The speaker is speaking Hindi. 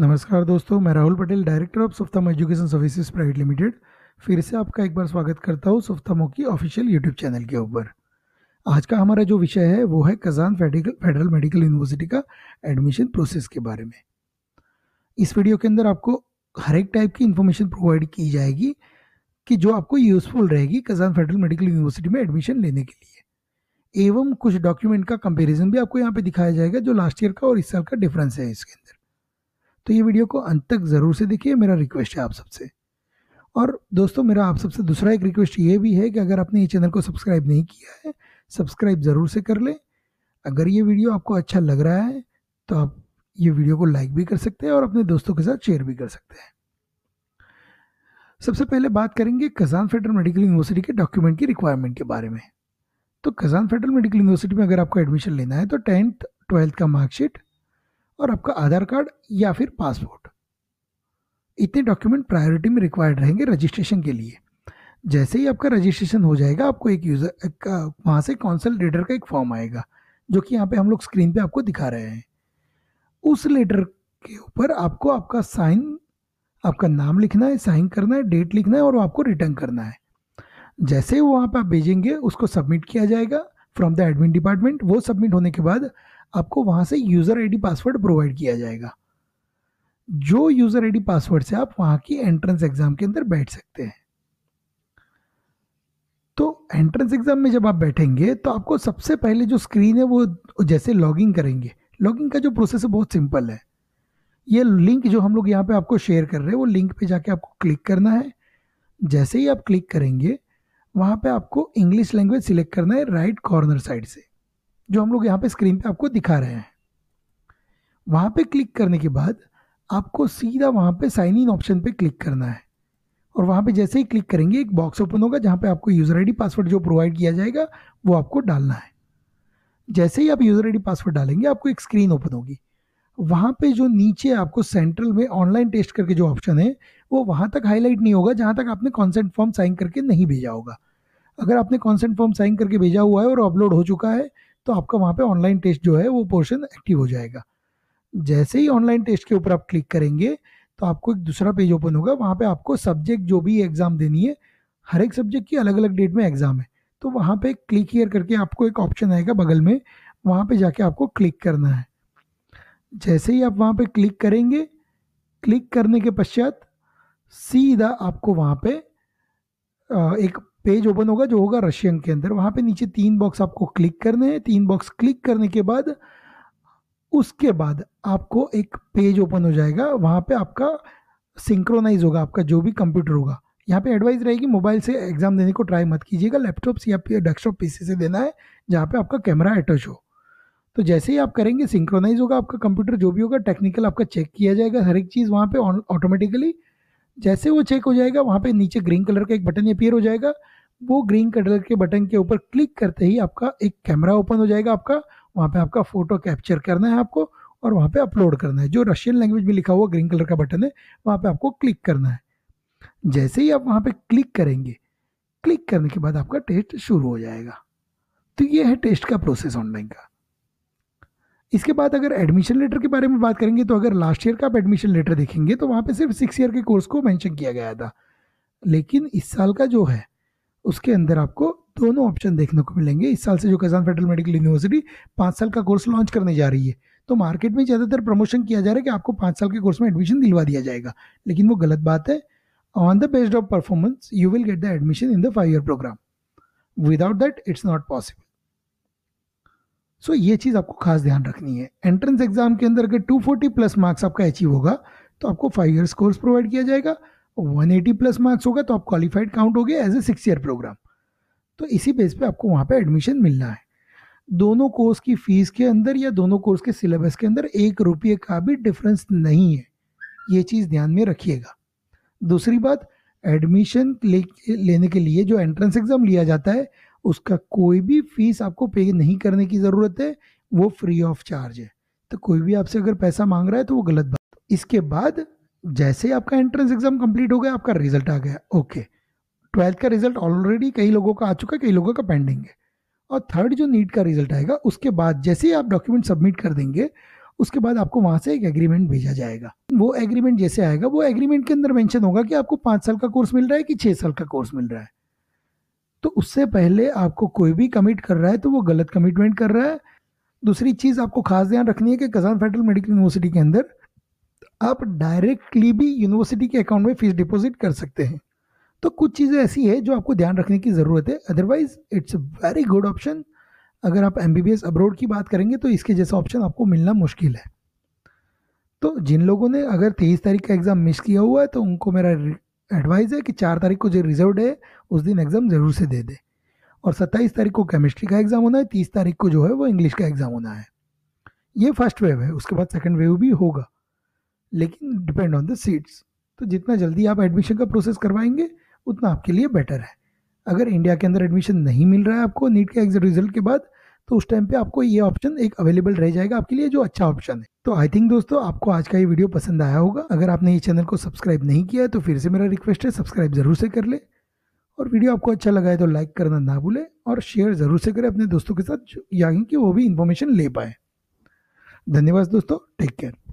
नमस्कार दोस्तों मैं राहुल पटेल डायरेक्टर ऑफ सुफ्ताम एजुकेशन सर्विसेज प्राइवेट लिमिटेड फिर से आपका एक बार स्वागत करता हूँ सुफ्तामो की ऑफिशियल यूट्यूब चैनल के ऊपर आज का हमारा जो विषय है वो है कजान फेडिकल फेडरल मेडिकल यूनिवर्सिटी का एडमिशन प्रोसेस के बारे में इस वीडियो के अंदर आपको हर एक टाइप की इन्फॉर्मेशन प्रोवाइड की जाएगी कि जो आपको यूज़फुल रहेगी कजान फेडरल मेडिकल यूनिवर्सिटी में एडमिशन लेने के लिए एवं कुछ डॉक्यूमेंट का कंपेरिजन भी आपको यहाँ पे दिखाया जाएगा जो लास्ट ईयर का और इस साल का डिफरेंस है इसके अंदर तो ये वीडियो को अंत तक ज़रूर से देखिए मेरा रिक्वेस्ट है आप सबसे और दोस्तों मेरा आप सबसे दूसरा एक रिक्वेस्ट ये भी है कि अगर आपने ये चैनल को सब्सक्राइब नहीं किया है सब्सक्राइब ज़रूर से कर लें अगर ये वीडियो आपको अच्छा लग रहा है तो आप ये वीडियो को लाइक भी कर सकते हैं और अपने दोस्तों के साथ शेयर भी कर सकते हैं सबसे पहले बात करेंगे कजान फेडरल मेडिकल यूनिवर्सिटी के डॉक्यूमेंट की रिक्वायरमेंट के बारे में तो कजान फेडरल मेडिकल यूनिवर्सिटी में अगर आपको एडमिशन लेना है तो टेंथ ट्वेल्थ का मार्कशीट और आपका आधार कार्ड या फिर पासपोर्ट इतने डॉक्यूमेंट प्रायोरिटी में रिक्वायर्ड रहेंगे रजिस्ट्रेशन के लिए जैसे ही आपका रजिस्ट्रेशन हो जाएगा आपको एक यूज़र एक वहाँ से कौंसल लेटर का एक फॉर्म आएगा जो कि यहाँ पे हम लोग स्क्रीन पे आपको दिखा रहे हैं उस लेटर के ऊपर आपको आपका साइन आपका नाम लिखना है साइन करना है डेट लिखना है और आपको रिटर्न करना है जैसे ही वहाँ पर आप भेजेंगे उसको सबमिट किया जाएगा फ्रॉम द एडमिन डिपार्टमेंट वो सबमिट होने के बाद आपको वहाँ से यूज़र आईडी पासवर्ड प्रोवाइड किया जाएगा जो यूज़र आईडी पासवर्ड से आप वहाँ की एंट्रेंस एग्ज़ाम के अंदर बैठ सकते हैं तो एंट्रेंस एग्ज़ाम में जब आप बैठेंगे तो आपको सबसे पहले जो स्क्रीन है वो जैसे लॉगिंग करेंगे लॉगिंग का जो प्रोसेस है बहुत सिंपल है ये लिंक जो हम लोग यहाँ पे आपको शेयर कर रहे हैं वो लिंक पे जाके आपको क्लिक करना है जैसे ही आप क्लिक करेंगे वहाँ पे आपको इंग्लिश लैंग्वेज सिलेक्ट करना है राइट कॉर्नर साइड से जो हम लोग यहाँ पे स्क्रीन पे आपको दिखा रहे हैं वहाँ पे क्लिक करने के बाद आपको सीधा वहाँ पे साइन इन ऑप्शन पे क्लिक करना है और वहाँ पे जैसे ही क्लिक करेंगे एक बॉक्स ओपन होगा जहाँ पे आपको यूज़र आईडी पासवर्ड जो प्रोवाइड किया जाएगा वो आपको डालना है जैसे ही आप यूज़र आईडी पासवर्ड डालेंगे आपको एक स्क्रीन ओपन होगी वहाँ पे जो नीचे आपको सेंट्रल में ऑनलाइन टेस्ट करके जो ऑप्शन है वो वहाँ तक हाईलाइट नहीं होगा जहाँ तक आपने कॉन्सेंट फॉर्म साइन करके नहीं भेजा होगा अगर आपने कॉन्सेंट फॉर्म साइन करके भेजा हुआ है और अपलोड हो चुका है तो आपका वहाँ पे ऑनलाइन टेस्ट जो है वो पोर्शन एक्टिव हो जाएगा जैसे ही ऑनलाइन टेस्ट के ऊपर आप क्लिक करेंगे तो आपको एक दूसरा पेज ओपन होगा वहाँ पे आपको सब्जेक्ट जो भी एग्ज़ाम देनी है हर एक सब्जेक्ट की अलग अलग डेट में एग्ज़ाम है तो वहाँ पे क्लिक हीयर करके आपको एक ऑप्शन आएगा बगल में वहाँ पे जाके आपको क्लिक करना है जैसे ही आप वहाँ पे क्लिक करेंगे क्लिक करने के पश्चात सीधा आपको वहाँ पे एक पेज ओपन होगा जो होगा रशियन के अंदर वहाँ पे नीचे तीन बॉक्स आपको क्लिक करने हैं तीन बॉक्स क्लिक करने के बाद उसके बाद आपको एक पेज ओपन हो जाएगा वहाँ पे आपका सिंक्रोनाइज होगा आपका जो भी कंप्यूटर होगा यहाँ पे एडवाइस रहेगी मोबाइल से एग्ज़ाम देने को ट्राई मत कीजिएगा लैपटॉप से या फिर डेस्कटॉप पीसी से देना है जहाँ पे आपका कैमरा अटैच हो तो जैसे ही आप करेंगे सिंक्रोनाइज होगा आपका कंप्यूटर जो भी होगा टेक्निकल आपका चेक किया जाएगा हर एक चीज़ वहाँ पे ऑटोमेटिकली जैसे वो चेक हो जाएगा वहाँ पे नीचे ग्रीन कलर का एक बटन अपियर हो जाएगा वो ग्रीन कलर के बटन के ऊपर क्लिक करते ही आपका एक कैमरा ओपन हो जाएगा आपका वहाँ पे आपका फ़ोटो कैप्चर करना है आपको और वहाँ पे अपलोड करना है जो रशियन लैंग्वेज में लिखा हुआ ग्रीन कलर का बटन है वहाँ पे आपको क्लिक करना है जैसे ही आप वहाँ पे क्लिक करेंगे क्लिक करने के बाद आपका टेस्ट शुरू हो जाएगा तो ये है टेस्ट का प्रोसेस ऑनलाइन का इसके बाद अगर एडमिशन लेटर के बारे में बात करेंगे तो अगर लास्ट ईयर का आप एडमिशन लेटर देखेंगे तो वहाँ पे सिर्फ सिक्स ईयर के कोर्स को मेंशन किया गया था लेकिन इस साल का जो है उसके अंदर आपको दोनों ऑप्शन देखने को मिलेंगे इस साल से जो कजान फेडरल मेडिकल यूनिवर्सिटी पाँच साल का कोर्स लॉन्च करने जा रही है तो मार्केट में ज़्यादातर प्रमोशन किया जा रहा है कि आपको पाँच साल के कोर्स में एडमिशन दिलवा दिया जाएगा लेकिन वो गलत बात है on the based of performance you will get the admission in the five year program without that it's not possible so ये चीज़ आपको खास ध्यान रखनी है एंट्रेंस एग्जाम के अंदर अगर फोर्टी प्लस मार्क्स आपका अचीव होगा तो आपको फाइव ईयर्स कोर्स प्रोवाइड किया जाएगा 180 प्लस मार्क्स होगा तो आप क्वालिफाइड काउंट हो गए as a six year program तो इसी बेस पे आपको वहाँ पे एडमिशन मिलना है दोनों कोर्स की फीस के अंदर या दोनों कोर्स के सिलेबस के अंदर एक रुपये का भी डिफरेंस नहीं है ये चीज़ ध्यान में रखिएगा दूसरी बात एडमिशन ले, लेने के लिए जो एंट्रेंस एग्ज़ाम लिया जाता है उसका कोई भी फीस आपको पे नहीं करने की ज़रूरत है वो फ्री ऑफ चार्ज है तो कोई भी आपसे अगर पैसा मांग रहा है तो वो गलत बात इसके बाद जैसे ही आपका एंट्रेंस एग्जाम कंप्लीट हो गया आपका रिजल्ट आ गया ओके ट्वेल्थ का रिजल्ट ऑलरेडी कई लोगों का आ चुका है कई लोगों का पेंडिंग है और थर्ड जो नीट का रिजल्ट आएगा उसके बाद जैसे ही आप डॉक्यूमेंट सबमिट कर देंगे उसके बाद आपको वहाँ से एक एग्रीमेंट भेजा जाएगा वो एग्रीमेंट जैसे आएगा वो एग्रीमेंट के अंदर मेंशन होगा कि आपको पाँच साल का कोर्स मिल रहा है कि छः साल का कोर्स मिल रहा है तो उससे पहले आपको कोई भी कमिट कर रहा है तो वो गलत कमिटमेंट कर रहा है दूसरी चीज़ आपको खास ध्यान रखनी है कि कजान फेडरल मेडिकल यूनिवर्सिटी के अंदर आप डायरेक्टली भी यूनिवर्सिटी के अकाउंट में फ़ीस डिपॉजिट कर सकते हैं तो कुछ चीज़ें ऐसी है जो आपको ध्यान रखने की ज़रूरत है otherwise it's a very good option अगर आप एम बी अब्रोड की बात करेंगे तो इसके जैसा ऑप्शन आपको मिलना मुश्किल है तो जिन लोगों ने अगर तेईस तारीख का एग्ज़ाम मिस किया हुआ है तो उनको मेरा एडवाइज़ है कि चार तारीख को जो रिजर्व डे उस दिन एग्ज़ाम ज़रूर से दे दे और सत्ताईस तारीख को केमिस्ट्री का एग्ज़ाम होना है तीस तारीख को जो है वो इंग्लिश का एग्ज़ाम होना है ये फर्स्ट वेव है उसके बाद सेकेंड वेव भी होगा लेकिन डिपेंड ऑन द सीट्स तो जितना जल्दी आप एडमिशन का प्रोसेस करवाएंगे उतना आपके लिए बेटर है अगर इंडिया के अंदर एडमिशन नहीं मिल रहा है आपको नीट के एग्जाम रिजल्ट के बाद तो उस टाइम पे आपको ये ऑप्शन एक अवेलेबल रह जाएगा आपके लिए जो अच्छा ऑप्शन है तो आई थिंक दोस्तों आपको आज का ये वीडियो पसंद आया होगा अगर आपने ये चैनल को सब्सक्राइब नहीं किया है तो फिर से मेरा रिक्वेस्ट है सब्सक्राइब जरूर से कर ले और वीडियो आपको अच्छा लगा है तो लाइक करना ना भूलें और शेयर जरूर से करें अपने दोस्तों के साथ यानी कि वो भी इन्फॉर्मेशन ले पाए धन्यवाद दोस्तों टेक केयर